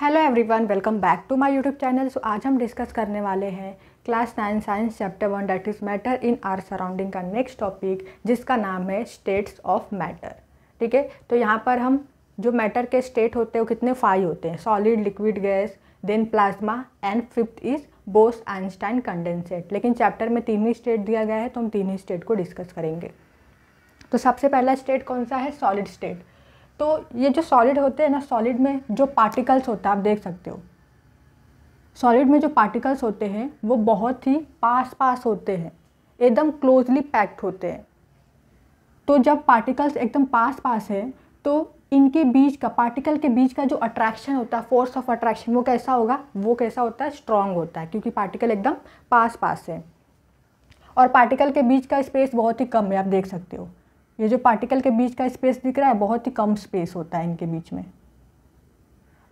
Hello everyone welcome back to my YouTube channel so आज हम discuss करने वाले हैं class nine science chapter one that is matter in our surrounding का next topic जिसका नाम है स्टेट्स ऑफ मैटर ठीक है तो यहाँ पर हम जो मैटर के स्टेट होते हैं वो कितने फाइव होते हैं solid liquid gas then plasma and fifth is Bose Einstein condensate लेकिन चैप्टर में तीन ही स्टेट दिया गया है तो हम तीन ही स्टेट को डिस्कस करेंगे तो सबसे पहला स्टेट कौन सा है सॉलिड स्टेट तो ये जो सॉलिड होते हैं ना सॉलिड में जो पार्टिकल्स होता है आप देख सकते हो सॉलिड में जो पार्टिकल्स होते हैं वो बहुत ही पास पास होते हैं एकदम क्लोजली पैक्ड होते हैं तो जब पार्टिकल्स एकदम पास पास है तो इनके बीच का पार्टिकल के बीच का जो अट्रैक्शन होता है फोर्स ऑफ अट्रैक्शन वो कैसा होगा वो कैसा होता है स्ट्रॉन्ग होता है क्योंकि पार्टिकल एकदम पास पास है और पार्टिकल के बीच का स्पेस बहुत ही कम है आप देख सकते हो ये जो पार्टिकल के बीच का स्पेस दिख रहा है बहुत ही कम स्पेस होता है इनके बीच में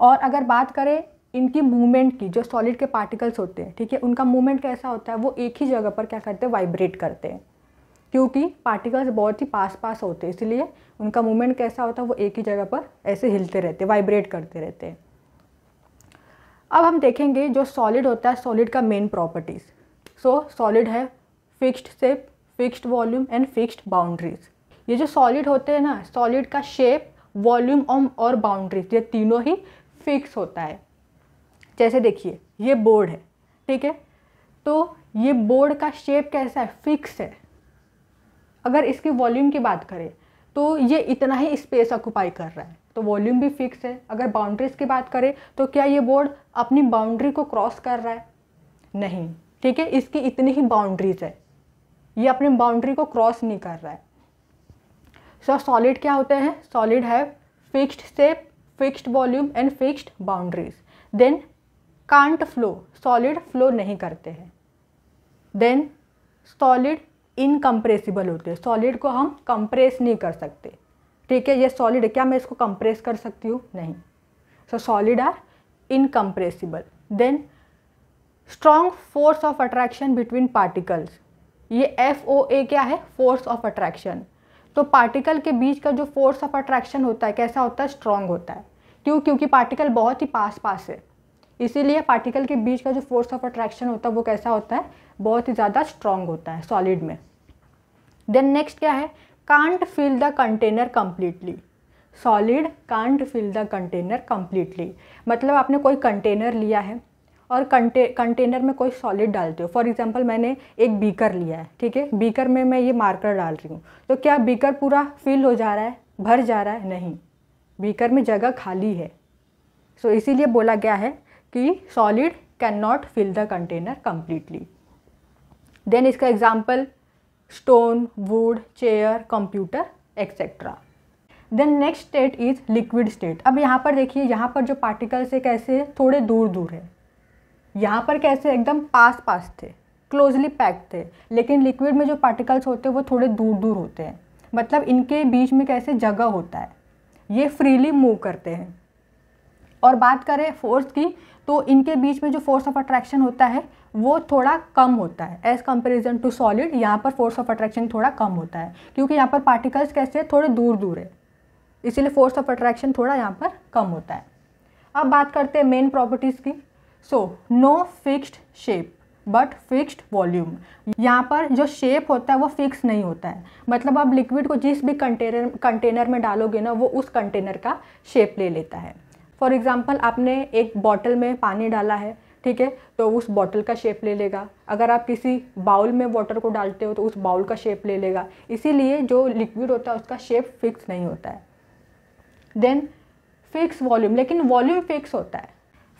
और अगर बात करें इनकी मूवमेंट की जो सॉलिड के पार्टिकल्स होते हैं ठीक है उनका मूवमेंट कैसा होता है वो एक ही जगह पर क्या करते हैं वाइब्रेट करते हैं क्योंकि पार्टिकल्स बहुत ही पास पास होते हैं इसलिए उनका मूवमेंट कैसा होता है वो एक ही जगह पर ऐसे हिलते रहते वाइब्रेट करते रहते हैं अब हम देखेंगे जो सॉलिड होता है सॉलिड का मेन प्रॉपर्टीज़ सो सॉलिड है fixed shape fixed volume and fixed boundaries ये जो सॉलिड होते हैं ना सॉलिड का शेप वॉल्यूम और बाउंड्रीज ये तीनों ही फिक्स होता है जैसे देखिए ये बोर्ड है ठीक है तो ये बोर्ड का शेप कैसा है फिक्स है अगर इसकी वॉल्यूम की बात करें तो ये इतना ही स्पेस ऑक्यूपाई कर रहा है तो वॉल्यूम भी फिक्स है अगर बाउंड्रीज़ की बात करें तो क्या ये बोर्ड अपनी बाउंड्री को क्रॉस कर रहा है नहीं ठीक है इसकी इतनी ही बाउंड्रीज़ है ये अपनी बाउंड्री को क्रॉस नहीं कर रहा है सो सॉलिड क्या होते हैं solid have fixed shape fixed volume and fixed boundaries then can't flow solid flow नहीं करते हैं देन सॉलिड इनकम्प्रेसिबल होते हैं सॉलिड को हम कंप्रेस नहीं कर सकते ठीक है ये सॉलिड है क्या मैं इसको कंप्रेस कर सकती हूँ नहीं so solid are incompressible then strong force of attraction between particles ये एफ ओ ए क्या है फोर्स ऑफ अट्रैक्शन तो पार्टिकल के बीच का जो फोर्स ऑफ अट्रैक्शन होता है कैसा होता है स्ट्रॉन्ग होता है क्यों क्योंकि पार्टिकल बहुत ही पास पास है इसीलिए पार्टिकल के बीच का जो फोर्स ऑफ अट्रैक्शन होता है वो कैसा होता है बहुत ही ज़्यादा स्ट्रॉन्ग होता है सॉलिड में देन नेक्स्ट क्या है can't fill the container completely solid can't fill the container completely मतलब आपने कोई कंटेनर लिया है और कंटे कंटेनर में कोई सॉलिड डालते हो फॉर एग्जांपल मैंने एक बीकर लिया है ठीक है बीकर में मैं ये मार्कर डाल रही हूँ तो क्या बीकर पूरा फिल हो जा रहा है भर जा रहा है नहीं बीकर में जगह खाली है सो so, इसीलिए बोला गया है कि solid can not fill the container completely then इसका example stone wood chair computer etcetera then next state is liquid state अब यहाँ पर देखिए यहाँ पर जो पार्टिकल्स है कैसे थोड़े दूर दूर है यहाँ पर कैसे एकदम पास पास थे क्लोजली पैक थे लेकिन लिक्विड में जो पार्टिकल्स होते हैं वो थोड़े दूर दूर होते हैं मतलब इनके बीच में कैसे जगह होता है ये फ्रीली मूव करते हैं और बात करें फोर्स की तो इनके बीच में जो फोर्स ऑफ अट्रैक्शन होता है वो थोड़ा कम होता है एज़ कंपेरिजन टू सॉलिड यहाँ पर फोर्स ऑफ अट्रैक्शन थोड़ा कम होता है क्योंकि यहाँ पर पार्टिकल्स कैसे थोड़े दूर दूर है इसीलिए फोर्स ऑफ अट्रैक्शन थोड़ा यहाँ पर कम होता है अब बात करते हैं मेन प्रॉपर्टीज़ की so no fixed shape but fixed volume यहाँ पर जो शेप होता है वो फिक्स नहीं होता है मतलब आप लिक्विड को जिस भी कंटेनर कंटेनर में डालोगे ना वो उस कंटेनर का शेप ले लेता है फॉर एग्ज़ाम्पल आपने एक बॉटल में पानी डाला है ठीक है तो उस बॉटल का शेप ले लेगा अगर आप किसी बाउल में वाटर को डालते हो तो उस बाउल का शेप ले लेगा इसीलिए जो लिक्विड होता है उसका शेप फिक्स नहीं होता है देन फिक्स वॉल्यूम लेकिन वॉल्यूम फिक्स होता है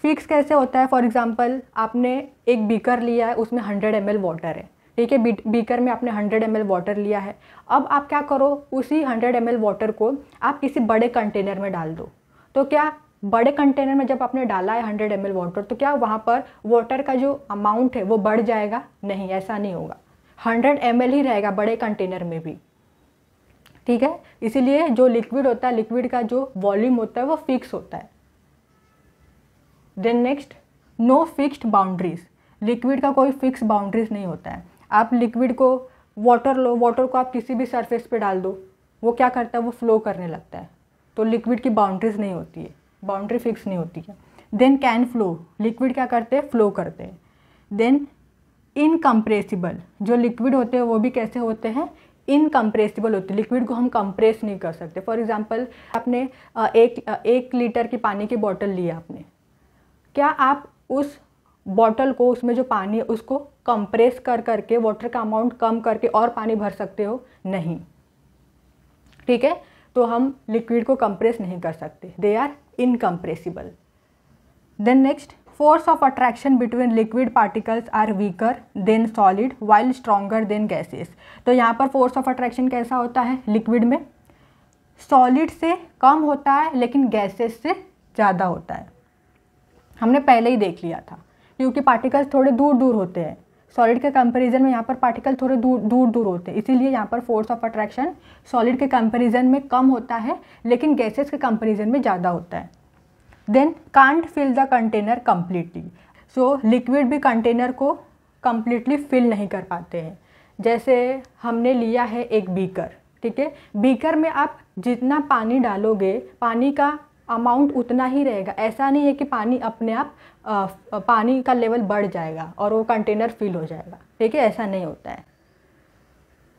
फिक्स कैसे होता है फॉर एग्ज़ाम्पल आपने एक बीकर लिया है उसमें हंड्रेड एम वाटर है ठीक है बीकर में आपने हंड्रेड एम वाटर लिया है अब आप क्या करो उसी हंड्रेड एम वाटर को आप किसी बड़े कंटेनर में डाल दो तो क्या बड़े कंटेनर में जब आपने डाला है हंड्रेड एम वाटर तो क्या वहाँ पर वाटर का जो अमाउंट है वो बढ़ जाएगा नहीं ऐसा नहीं होगा हंड्रेड एम ही रहेगा बड़े कंटेनर में भी ठीक है इसीलिए जो लिक्विड होता है लिक्विड का जो वॉल्यूम होता है वो फिक्स होता है then next no fixed boundaries liquid का कोई फिक्स बाउंड्रीज नहीं होता है आप लिक्विड को वाटर लो वाटर को आप किसी भी सरफेस पे डाल दो वो क्या करता है वो फ्लो करने लगता है तो लिक्विड की बाउंड्रीज नहीं होती है बाउंड्री फिक्स नहीं होती है देन कैन फ्लो लिक्विड क्या करते हैं फ्लो करते हैं देन इनकम्प्रेसिबल जो लिक्विड होते हैं वो भी कैसे होते हैं इनकम्प्रेसिबल होते लिक्विड को हम कंप्रेस नहीं कर सकते फॉर एग्जाम्पल आपने एक एक लीटर की पानी की बॉटल ली आपने क्या आप उस बॉटल को उसमें जो पानी है उसको कंप्रेस कर करके वाटर का अमाउंट कम करके और पानी भर सकते हो नहीं ठीक है तो हम लिक्विड को कंप्रेस नहीं कर सकते they are incompressible then next force of attraction between liquid particles are weaker than solid while stronger than gases तो यहाँ पर फोर्स ऑफ अट्रैक्शन कैसा होता है लिक्विड में सॉलिड से कम होता है लेकिन गैसेस से ज़्यादा होता है हमने पहले ही देख लिया था क्योंकि पार्टिकल्स थोड़े दूर दूर होते हैं सॉलिड के कंपैरिजन में यहाँ पर पार्टिकल थोड़े दूर दूर दूर होते हैं इसीलिए यहाँ पर फोर्स ऑफ अट्रैक्शन सॉलिड के कंपैरिजन में कम होता है लेकिन गैसेस के कंपैरिजन में ज़्यादा होता है then can't fill the container completely so liquid भी कंटेनर को कम्प्लीटली फिल नहीं कर पाते हैं जैसे हमने लिया है एक बीकर ठीक है बीकर में आप जितना पानी डालोगे पानी का अमाउंट उतना ही रहेगा ऐसा नहीं है कि पानी अपने आप पानी का लेवल बढ़ जाएगा और वो कंटेनर फिल हो जाएगा ठीक है ऐसा नहीं होता है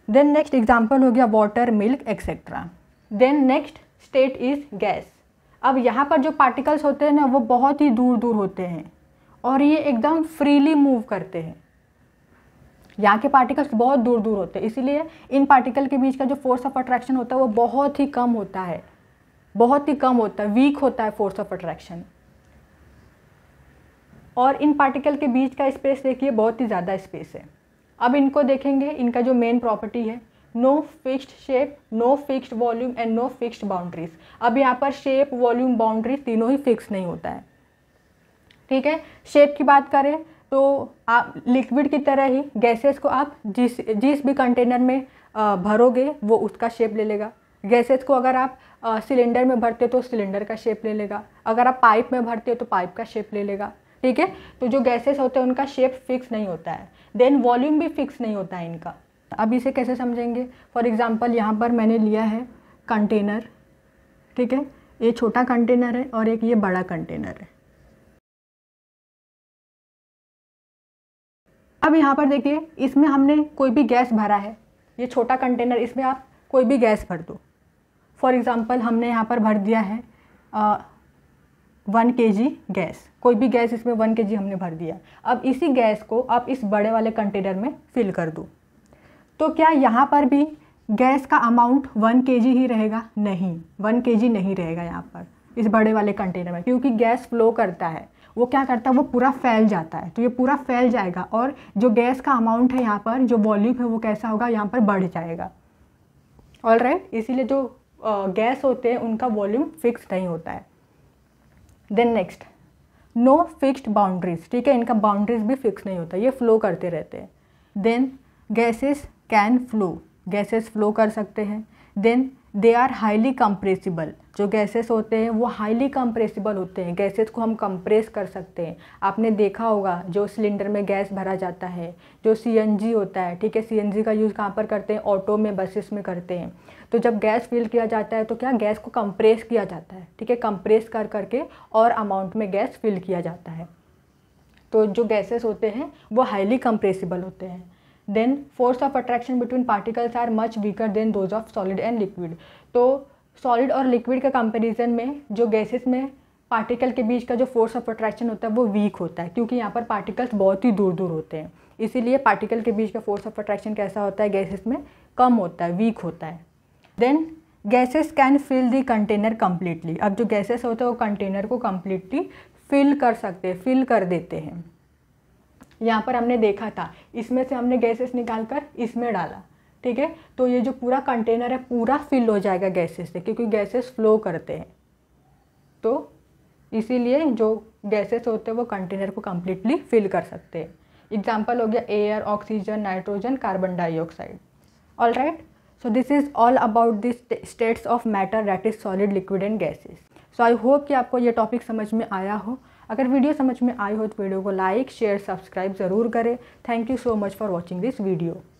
देन नेक्स्ट एग्जाम्पल हो गया water milk etcetera then next state is gas अब यहाँ पर जो पार्टिकल्स होते हैं ना वो बहुत ही दूर दूर होते हैं और ये एकदम फ्रीली मूव करते हैं यहाँ के पार्टिकल्स बहुत दूर दूर होते हैं इसीलिए इन पार्टिकल के बीच का जो फोर्स ऑफ अट्रैक्शन होता है वो बहुत ही कम होता है बहुत ही कम होता है वीक होता है फोर्स ऑफ अट्रैक्शन और इन पार्टिकल के बीच का स्पेस देखिए बहुत ही ज़्यादा स्पेस है अब इनको देखेंगे इनका जो मेन प्रॉपर्टी है no fixed shape no fixed volume and no fixed boundaries अब यहाँ पर शेप वॉल्यूम बाउंड्रीज तीनों ही फिक्स नहीं होता है ठीक है शेप की बात करें तो आप लिक्विड की तरह ही गैसेस को आप जिस जिस भी कंटेनर में भरोगे वो उसका शेप ले लेगा गैसेस को अगर आप सिलेंडर में भरते हो तो सिलेंडर का शेप ले लेगा अगर आप पाइप में भरते हो तो पाइप का शेप ले लेगा ठीक है तो जो गैसेस होते हैं उनका शेप फिक्स नहीं होता है देन वॉल्यूम भी फिक्स नहीं होता है इनका अब इसे कैसे समझेंगे फॉर एग्ज़ाम्पल यहाँ पर मैंने लिया है कंटेनर ठीक है ये छोटा कंटेनर है और एक ये बड़ा कंटेनर है अब यहाँ पर देखिए इसमें हमने कोई भी गैस भरा है ये छोटा कंटेनर इसमें आप कोई भी गैस भर दो फॉर एग्ज़ाम्पल हमने यहाँ पर भर दिया है वन के जी गैस कोई भी गैस इसमें वन के जी हमने भर दिया अब इसी गैस को आप इस बड़े वाले कंटेनर में फिल कर दो तो क्या यहाँ पर भी गैस का अमाउंट वन के जी ही रहेगा नहीं वन के जी नहीं रहेगा यहाँ पर इस बड़े वाले कंटेनर में क्योंकि गैस फ्लो करता है वो क्या करता है वो पूरा फैल जाता है तो ये पूरा फैल जाएगा और जो गैस का अमाउंट है यहाँ पर जो वॉल्यूम है वो कैसा होगा यहाँ पर बढ़ जाएगा ऑल राइट right? इसीलिए जो गैस होते हैं उनका वॉल्यूम फिक्स नहीं होता है then next no fixed boundaries ठीक है इनका बाउंड्रीज भी फिक्स नहीं होता ये फ्लो करते रहते हैं then gases can flow gases flow कर सकते हैं then they are highly compressible जो गैसेस होते हैं वो हाईली कंप्रेसिबल होते हैं गैसेस को हम कंप्रेस कर सकते हैं आपने देखा होगा जो सिलेंडर में गैस भरा जाता है जो सीएनजी होता है ठीक है सीएनजी का यूज़ कहाँ पर करते हैं ऑटो में बसेस में करते हैं तो जब गैस फिल किया जाता है तो क्या गैस को कंप्रेस किया जाता है ठीक है कंप्रेस कर करके और अमाउंट में गैस फिल किया जाता है तो जो गैसेस होते हैं वो हाईली कंप्रेसिबल होते हैं then force of attraction between particles are much weaker than those of solid and liquid तो सॉलिड और लिक्विड के कंपेरिजन में जो गैसेज में पार्टिकल के बीच का जो फोर्स ऑफ अट्रैक्शन होता है वो वीक होता है क्योंकि यहाँ पर पार्टिकल्स बहुत ही दूर दूर होते हैं इसीलिए पार्टिकल के बीच का फोर्स ऑफ अट्रैक्शन कैसा होता है गैसेस में कम होता है वीक होता है then gases can fill the container completely अब जो गैसेस होते हैं वो कंटेनर को कम्प्लीटली फिल कर सकते हैं फिल कर देते हैं यहाँ पर हमने देखा था इसमें से हमने गैसेस निकाल कर इसमें डाला ठीक है तो ये जो पूरा कंटेनर है पूरा फिल हो जाएगा गैसेस से क्योंकि गैसेस फ्लो करते हैं तो इसीलिए जो गैसेस होते हैं वो कंटेनर को कम्प्लीटली फिल कर सकते हैं एग्जाम्पल हो गया air oxygen nitrogen carbon dioxide all right so this is all about this states of matter that is solid liquid and gases so I hope कि आपको ये टॉपिक समझ में आया हो अगर वीडियो समझ में आई हो तो वीडियो को लाइक शेयर सब्सक्राइब ज़रूर करें thank you so much for watching this video